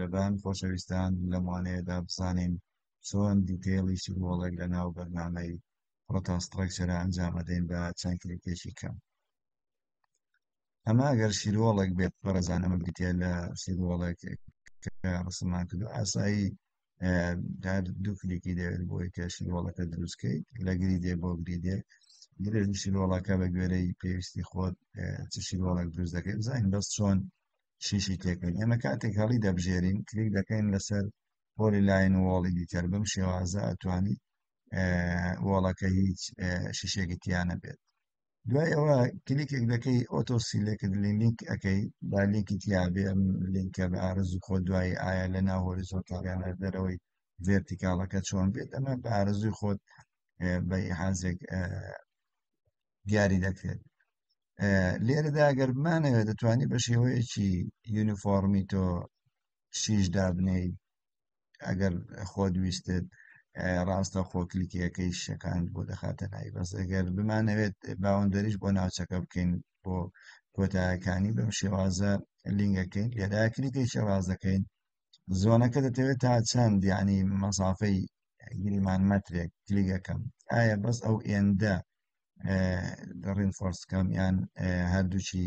لەبان خۆشەویستان لەمانەیەدا بزانین چۆن دیتێڵی شوۆڵێک لە ناو بەرنامەی پرۆتاسترەکچرە ئەنجامەدەین بە چەند کلێکێکی کەم ئەما ئەگەر شیرۆڵێک بێت بەرەزانەمە بگتێ لە شیرۆڵێک ڕسمان کرد و ئاسایی دوو کلیکی دەوێت بۆی کە شیرۆڵەکە دروستکەیت لە گری دێ بۆ گری دێ گرێژ شیرۆڵەکە بە گوێرەی پێویستی خۆت چ شیرۆڵک دروست دەکەیت زانین بەس چۆن شیشی تێکرد ئێمە کاتێک هەڵی دەبژێرین کلیک دەکەین لەسەر پۆلی لاین وڵی دیکەر بم شێوازە ئەتوانی وڵەکە هیچ شیشێکی تیانە بێت دوای ئەوە کلیکێک دەکەی ئۆتۆسیلێکت لینک ئەەکەی با لینکی تیاابێ لینکە بە ئارزوو خۆ دوای ئایا لە ناوەریزۆکاڵیانە دەرەوەی ڤێرتیکاڵەکە چۆن بێت ئەمە بە ئارزووی خۆت بە حازێک دیاری دەکرێت لێرەدا گەرممانەوێت دەتوانانی بە شێوەیەکی یونیفۆرمی تۆ شیش دابنەی ئەگەر خۆ دویستت ڕاستە خۆکلیکیەکەی شەکان بۆ دەخاتە نای بەس ئەگەر بمانەوێت باوەندەریش بۆ ناوچەکە بکەین بۆ کۆتایەکانی بەم شێوازە لینگەکەین لێدا کلیکی شێوازەکەین زۆنەکە دەتەوێت تا چەند یعنی مەسافەی گریمان مەترێک کلیگەکەم ئایا بەس ئەو ئێندە ڕینفۆرسکەم یان هەردووچی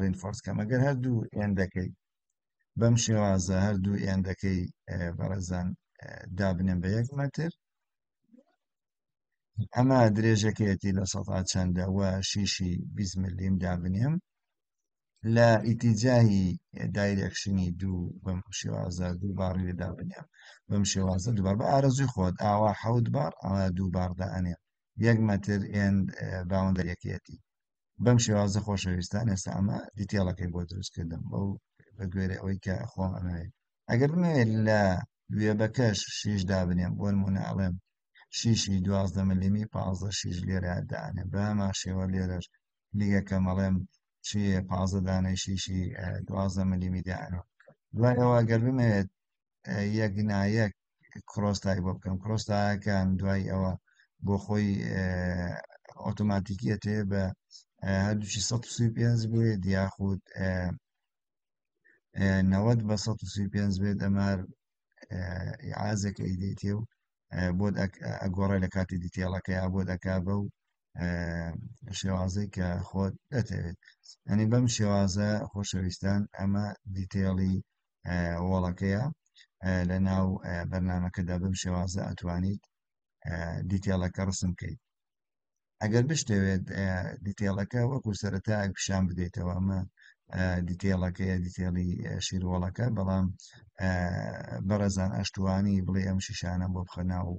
ڕینفۆرسکەم ئەگەر هەردوو ئێندەکەی بەم شێوازە هەردوو ئێندەکەی بەڕێزان دابنێن بە یەک مەتر ئەمە درێژەکەیەتی لە سەڵ چەندە وە شیشی بیزملیم دابنێم لە ئیتیجاهی دایرێکشنی دوو بەم شێوازە دوو باڕی لەدا بنێم بەم شێوازە دووبار بە ئارەزوی خۆت ئاوا حەوت بار ئەوە دووباردا ئەنێم یەک مەتر ئێن باوەندەریەکەیەتی بەم شێوازە خۆشەویستان ئێستا ئەمە دیتێڵەکەی بۆ دروستکردم بەو بە گوێرە ئەوەی کە خۆم ئەمەوێت ئەگەر بمەوێت لە وێبەکەش شیش دابنێم بۆ نمونە ئەڵێم شیشی دوازدە ملیمی پازە شیش لێرە دانێ بەما شێوە لێرەش لیگەکە مەڵێم چی پازە دانەی شیشی دوازدە ملیمی دانەوە دوای ئەوە گەر بمەوێت یەک نایەک کرۆستای بۆ بکەم کرۆستاەکان دوای ئەوە بۆ خۆی ئۆتۆماتیکیە تێ بە هەردووشی سی پێنج بێت یاخود نەوەت بە سی پێنج بێت ئەمار عازەکە ئیدێتێ و بۆ ئەگۆڕی لە کاتی دیتێڵەکە یا بۆ دەکا بە و شێوازەی کە خۆت دەتەوێت ئەنی بەم شێوازە خۆشەویستان ئەمە دیتێڵی وڵەکەیە لە ناو بەرنمەکەدا بم شێوازە ئەتوانیت دیتێڵەکە ڕسم بکەیت ئەگەر بشتەوێت دیتێڵەکە وەکو سەرەتاک پیشان بدەیتەوە ئەمە دیتێڵەکەیە دیتێڵی شیرۆڵەکە بەڵام بەرەزان ئەشتوانی بڵێ ئەم شیشانە بۆ بخەناو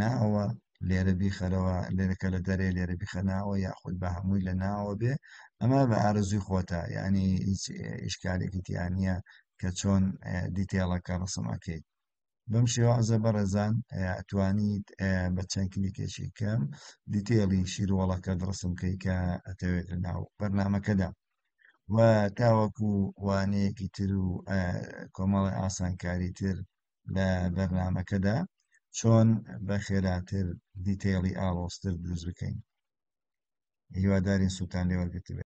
ناوە لێرە بیخەرەوە لێرەکە لە دەرێ لێرە بیخەناوە یاخود بە هەمووی لە ناوە بێ ئەمە بە ئارزوی خۆتە ینی هیچ ئیشکالێکی تیانە کە چۆن دیتێڵەکە ڕسمەکەیت بەم شێوازە بەڕێزان ئەتوانیت بە چەند کلیکێکی کەم دیتێڵی شیرۆڵەکە درستم کەی کە ئەتەوێت ناو بەرنمەکەدا و تاوەکو وانەیەکی تر و کۆمەڵی ئاسانکاری تر لە بەرنمەکەدا چۆن بە خێراتر دیتێڵی ئاڵۆستر دروست بکەین هیوادارین سووتان لێوەرگتبێت